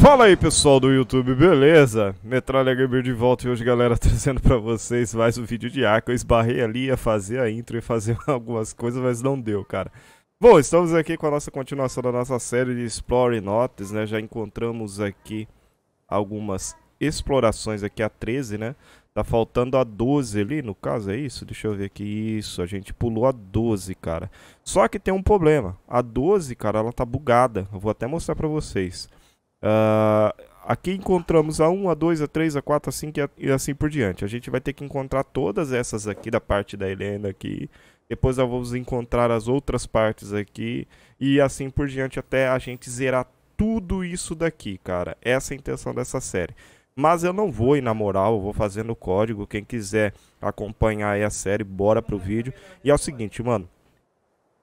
Fala aí pessoal do YouTube, beleza? Metralha Gamer de volta e hoje galera trazendo pra vocês mais um vídeo de arco Eu esbarrei ali, ia fazer a intro e fazer algumas coisas, mas não deu, cara Bom, estamos aqui com a nossa continuação da nossa série de Exploring Notes, né? Já encontramos aqui algumas explorações aqui, a 13, né? Tá faltando a 12 ali, no caso é isso? Deixa eu ver aqui. Isso, a gente pulou a 12, cara. Só que tem um problema. A 12, cara, ela tá bugada. Eu vou até mostrar pra vocês. Uh, aqui encontramos a 1, a 2, a 3, a 4, a 5 e, assim por diante. A gente vai ter que encontrar todas essas aqui da parte da Helena aqui. Depois nós vamos encontrar as outras partes aqui. E assim por diante até a gente zerar tudo isso daqui, cara. Essa é a intenção dessa série. Mas eu não vou ir na moral, eu vou fazendo o código. Quem quiser acompanhar aí a série, bora pro vídeo. E é o seguinte, mano.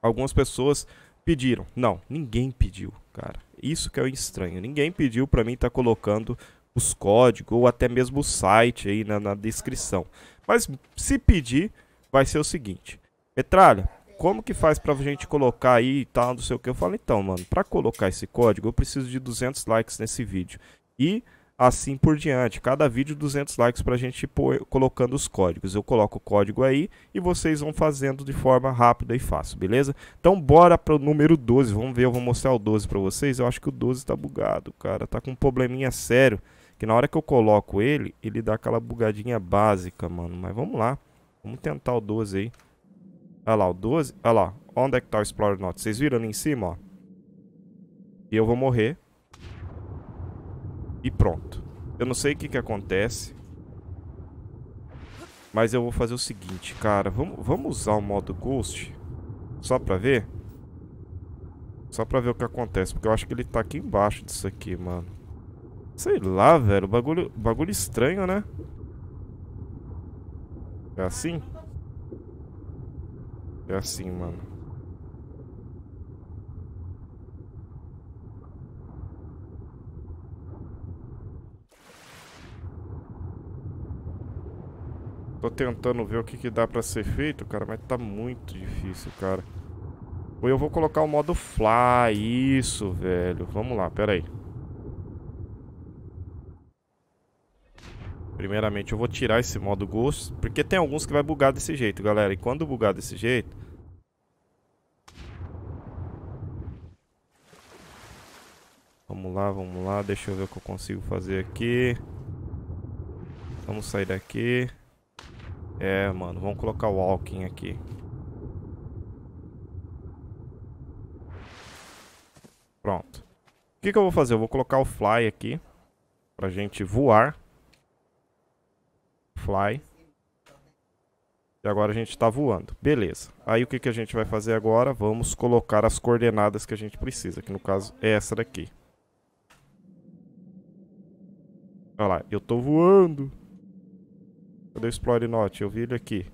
Algumas pessoas Pediram. Não, ninguém pediu, cara. Isso que é o estranho. Ninguém pediu para mim estar tá colocando os códigos ou até mesmo o site aí na, na descrição. Mas se pedir, vai ser o seguinte. Metralha, como que faz pra gente colocar aí e tal, não sei o que. Eu falo, então, mano, pra colocar esse código, eu preciso de 200 likes nesse vídeo. E assim por diante. Cada vídeo 200 likes para a gente pôr, colocando os códigos. Eu coloco o código aí e vocês vão fazendo de forma rápida e fácil, beleza? Então bora para o número 12, vamos ver, eu vou mostrar o 12 para vocês. Eu acho que o 12 está bugado, cara, tá com um probleminha sério. Que na hora que eu coloco ele, ele dá aquela bugadinha básica, mano. Mas vamos lá, vamos tentar o 12 aí. Olha lá, o 12, olha lá, onde é que tá o Explorer Note Vocês viram ali em cima, ó? E eu vou morrer e pronto. Eu não sei o que, que acontece. Mas eu vou fazer o seguinte, cara. Vamos, vamos usar o modo Ghost. Só pra ver. Só pra ver o que acontece. Porque eu acho que ele tá aqui embaixo disso aqui, mano. Sei lá, velho. Bagulho, bagulho estranho, né? É assim? É assim, mano. Tô tentando ver o que, que dá pra ser feito, cara, mas tá muito difícil, cara. Ou eu vou colocar o modo fly, isso, velho. Vamos lá, pera aí. Primeiramente eu vou tirar esse modo ghost, porque tem alguns que vai bugar desse jeito, galera. E quando bugar desse jeito... Vamos lá, vamos lá. Deixa eu ver o que eu consigo fazer aqui. Vamos sair daqui. É, mano, vamos colocar o walking aqui. Pronto. O que, que eu vou fazer? Eu vou colocar o fly aqui. Pra gente voar. Fly. E agora a gente está voando. Beleza. Aí o que, que a gente vai fazer agora? Vamos colocar as coordenadas que a gente precisa, que no caso é essa daqui. Olha lá, eu estou voando. Cadê o Explore Note, Eu vi ele aqui.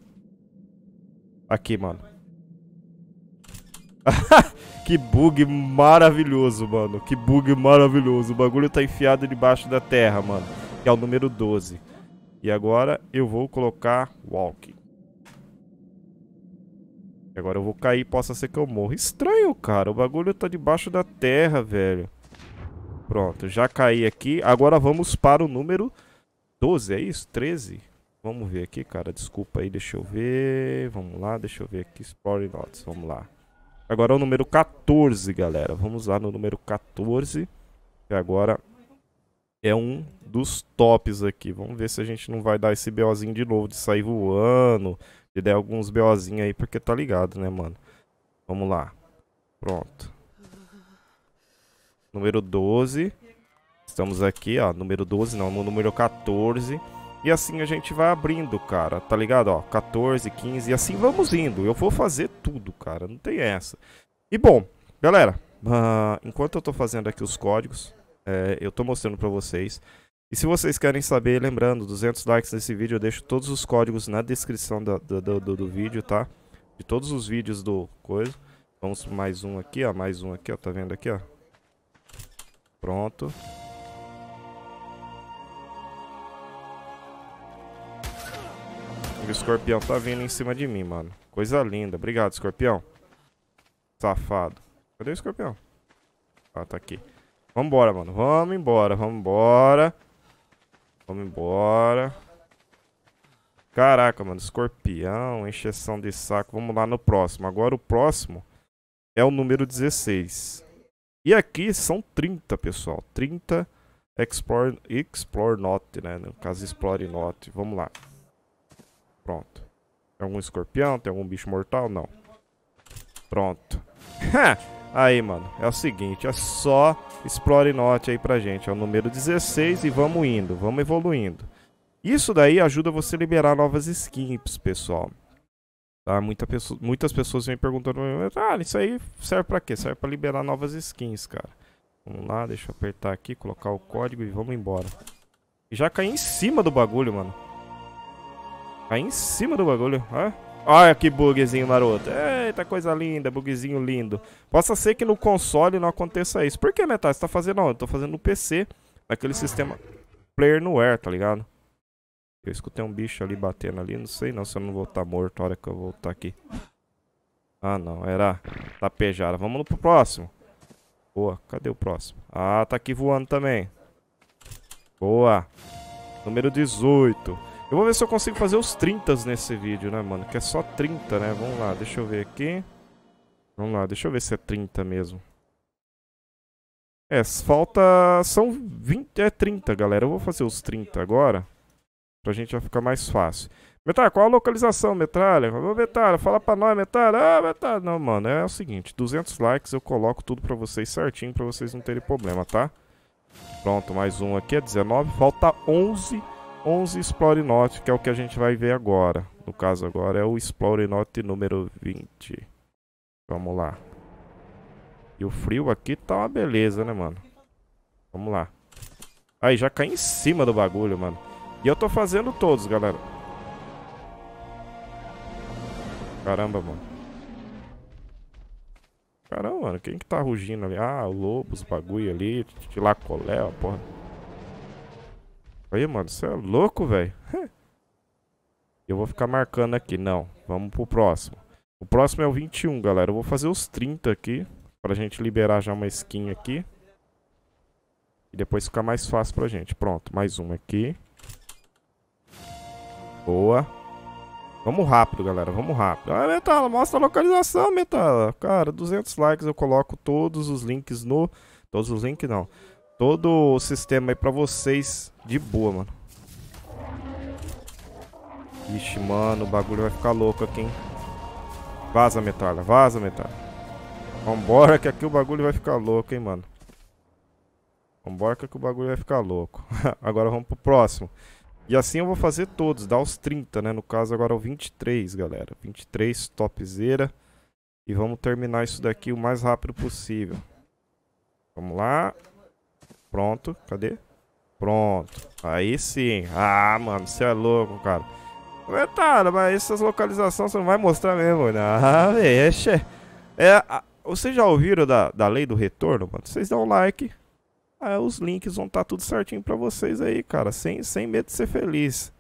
Aqui, mano. que bug maravilhoso, mano. Que bug maravilhoso. O bagulho tá enfiado debaixo da terra, mano. Que é o número 12. E agora eu vou colocar Walk. Agora eu vou cair, possa ser que eu morra. Estranho, cara. O bagulho tá debaixo da terra, velho. Pronto, já caí aqui. Agora vamos para o número 12, é isso? 13? Vamos ver aqui, cara. Desculpa aí, deixa eu ver. Vamos lá, deixa eu ver aqui. Explore Notes, vamos lá. Agora é o número 14, galera. Vamos lá no número 14. Que agora é um dos tops aqui. Vamos ver se a gente não vai dar esse BOzinho de novo, de sair voando, de dar alguns BOzinhos aí, porque tá ligado, né, mano? Vamos lá. Pronto. Número 12. Estamos aqui, ó. Número 12, não, no número 14. E assim a gente vai abrindo, cara, tá ligado? Ó, 14, 15, e assim vamos indo. Eu vou fazer tudo, cara, não tem essa. E bom, galera, uh, enquanto eu tô fazendo aqui os códigos, é, eu tô mostrando pra vocês. E se vocês querem saber, lembrando, 200 likes nesse vídeo, eu deixo todos os códigos na descrição do, do, do, do vídeo, tá? De todos os vídeos do coisa. Vamos mais um aqui, ó, mais um aqui, ó, tá vendo aqui, ó? Pronto. O escorpião tá vindo em cima de mim, mano. Coisa linda. Obrigado, escorpião. Safado. Cadê o escorpião? Ah, tá aqui. Vambora, mano. Vamos embora, vamos embora. Vamos embora. Caraca, mano. Escorpião, encheção de saco. Vamos lá no próximo. Agora o próximo é o número 16. E aqui são 30, pessoal. 30 Explore, explore Not, né? No caso, Explore Not. Vamos lá. Pronto. Tem é algum escorpião? Tem algum bicho mortal? Não. Pronto. aí, mano. É o seguinte, é só explore note aí pra gente. É o número 16 e vamos indo, vamos evoluindo. Isso daí ajuda você a liberar novas skins, pessoal. Tá? Muita pessoa, muitas pessoas vêm perguntando, ah, isso aí serve pra quê? Serve pra liberar novas skins, cara. Vamos lá, deixa eu apertar aqui, colocar o código e vamos embora. já caí em cima do bagulho, mano. Aí em cima do bagulho, ó. Olha que bugzinho maroto. Eita, coisa linda, bugzinho lindo. Possa ser que no console não aconteça isso. Por que, Metal? Você tá fazendo onde? Tô fazendo no PC, naquele sistema player no air, tá ligado? Eu escutei um bicho ali batendo ali, não sei não se eu não vou estar tá morto a hora que eu voltar aqui. Ah, não, era tapejada. Vamos pro próximo. Boa, cadê o próximo? Ah, tá aqui voando também. Boa. Número 18. Eu vou ver se eu consigo fazer os 30 nesse vídeo, né, mano? Que é só 30, né? Vamos lá, deixa eu ver aqui. Vamos lá, deixa eu ver se é 30 mesmo. É, falta... São 20... É 30, galera. Eu vou fazer os 30 agora. Pra gente já ficar mais fácil. Metralha, qual a localização, Metralha? Ô, Metralha, fala pra nós, Metralha. Ah, Metralha. Não, mano, é o seguinte. 200 likes eu coloco tudo pra vocês certinho, pra vocês não terem problema, tá? Pronto, mais um aqui. É 19. Falta 11 11 Explore Note, que é o que a gente vai ver agora. No caso agora é o Explore Note número 20. Vamos lá. E o frio aqui tá uma beleza, né, mano? Vamos lá. Aí, já cai em cima do bagulho, mano. E eu tô fazendo todos, galera. Caramba, mano. Caramba, mano. Quem que tá rugindo ali? Ah, o lobo, os bagulho ali. Tilacolé, a porra. Aí, mano, você é louco, velho. Eu vou ficar marcando aqui. Não, vamos pro próximo. O próximo é o 21, galera. Eu vou fazer os 30 aqui. Pra gente liberar já uma skin aqui. E depois ficar mais fácil pra gente. Pronto, mais uma aqui. Boa. Vamos rápido, galera. Vamos rápido. Ah, Metala, mostra a localização, Metala. Cara, 200 likes eu coloco todos os links no... Todos os links não todo o sistema aí pra vocês de boa, mano. Ixi, mano, o bagulho vai ficar louco aqui, hein? Vaza, metralha, vaza, metralha. Vambora que aqui o bagulho vai ficar louco, hein, mano. Vambora que aqui o bagulho vai ficar louco. agora vamos pro próximo. E assim eu vou fazer todos, dar os 30, né? No caso agora é o 23, galera. 23, topzera. E vamos terminar isso daqui o mais rápido possível. Vamos lá. Pronto, cadê? Pronto. Aí sim. Ah, mano, você é louco, cara. Cara, mas essas localizações você não vai mostrar mesmo. Não, né? ah, deixa. É, vocês já ouviram da, da lei do retorno, mano? Vocês dão like. Aí os links vão estar tá tudo certinho pra vocês aí, cara. Sem, sem medo de ser feliz.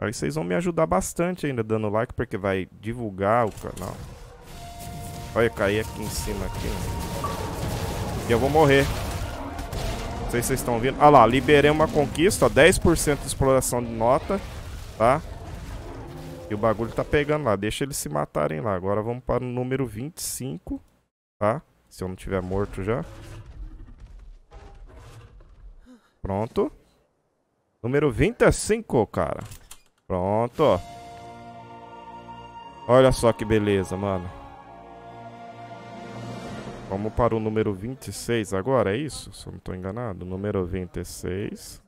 Aí vocês vão me ajudar bastante ainda dando like, porque vai divulgar o canal. Olha, eu caí aqui em cima aqui. Né? E eu vou morrer sei se vocês estão vendo. Olha ah lá, liberei uma conquista, ó, 10% de exploração de nota, tá? E o bagulho tá pegando lá, deixa eles se matarem lá. Agora vamos para o número 25, tá? Se eu não tiver morto já. Pronto. Número 25, cara. Pronto. Olha só que beleza, mano. Vamos para o número 26 agora, é isso? Se eu não estou enganado. Número 26.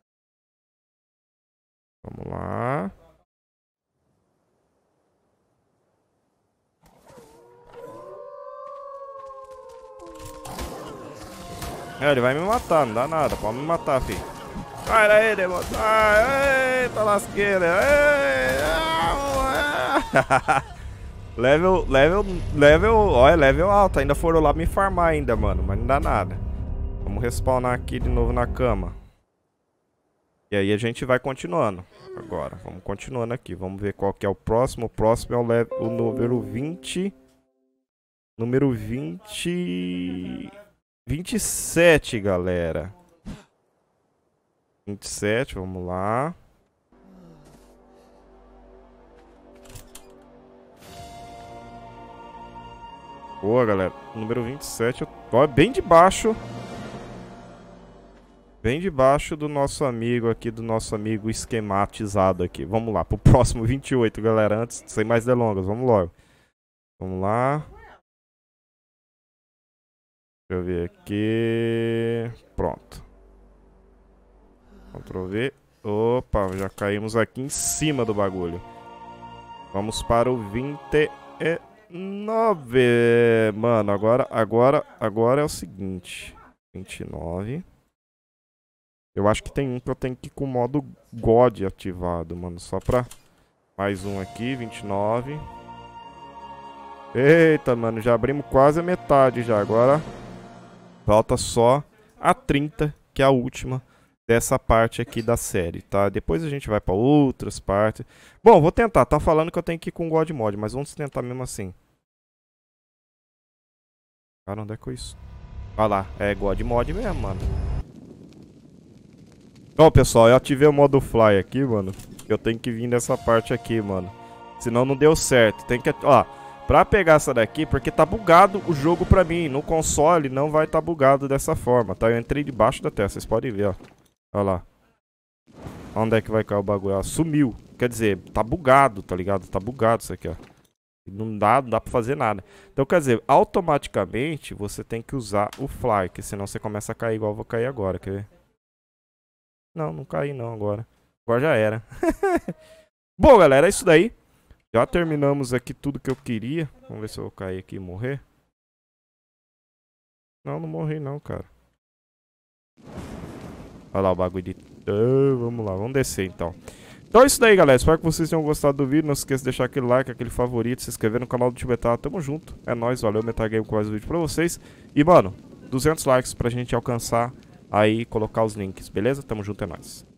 Vamos lá. É, ele vai me matar, não dá nada. Pode me matar, filho. Sai daí, demônio. Sai. Eita lasqueira. Eita. Ah, Level, level, level, ó, é level alto. Ainda foram lá me farmar ainda, mano. Mas não dá nada. Vamos respawnar aqui de novo na cama. E aí a gente vai continuando. Agora, vamos continuando aqui. Vamos ver qual que é o próximo. O próximo é o, level, o número 20. Número 20... 27, galera. 27, vamos lá. Boa, galera. Número 27. Ó, bem debaixo. Bem debaixo do nosso amigo aqui, do nosso amigo esquematizado aqui. Vamos lá, pro próximo 28, galera. Antes, sem mais delongas, vamos logo. Vamos lá. Deixa eu ver aqui. Pronto. Ctrl V. Opa, já caímos aqui em cima do bagulho. Vamos para o 28. 29. Mano, agora, agora, agora é o seguinte. 29. Eu acho que tem um que eu tenho que ir com o modo God ativado, mano. Só pra... Mais um aqui, 29. Eita, mano, já abrimos quase a metade já. Agora falta só a 30, que é a última dessa parte aqui da série, tá? Depois a gente vai para outras partes. Bom, vou tentar. Tá falando que eu tenho que ir com God Mod, mas vamos tentar mesmo assim. Cara, onde é que isso? Olha ah lá, é God Mod mesmo, mano. Ó, pessoal, eu ativei o modo fly aqui, mano. Eu tenho que vir nessa parte aqui, mano. Senão não deu certo. Tem que, ó, pra pegar essa daqui, porque tá bugado o jogo pra mim. No console não vai tá bugado dessa forma, tá? Eu entrei debaixo da tela, vocês podem ver, ó. Olha lá. Onde é que vai cair o bagulho? sumiu. Quer dizer, tá bugado, tá ligado? Tá bugado isso aqui, ó. Não dá, não dá pra fazer nada. Então, quer dizer, automaticamente você tem que usar o fly, que senão você começa a cair igual eu vou cair agora, quer ver? Não, não caí não agora. Agora já era. Bom, galera, é isso daí. Já terminamos aqui tudo que eu queria. Vamos ver se eu vou cair aqui e morrer. Não, não morri não, cara. Olha lá o bagulho de... Uh, vamos lá, vamos descer então. Então é isso daí, galera. Espero que vocês tenham gostado do vídeo. Não se esqueça de deixar aquele like, aquele favorito, se inscrever no canal do Tibetá. Tamo junto. É nóis, valeu. Metagame com mais um vídeo pra vocês. E, mano, 200 likes pra gente alcançar aí colocar os links, beleza? Tamo junto, é nóis.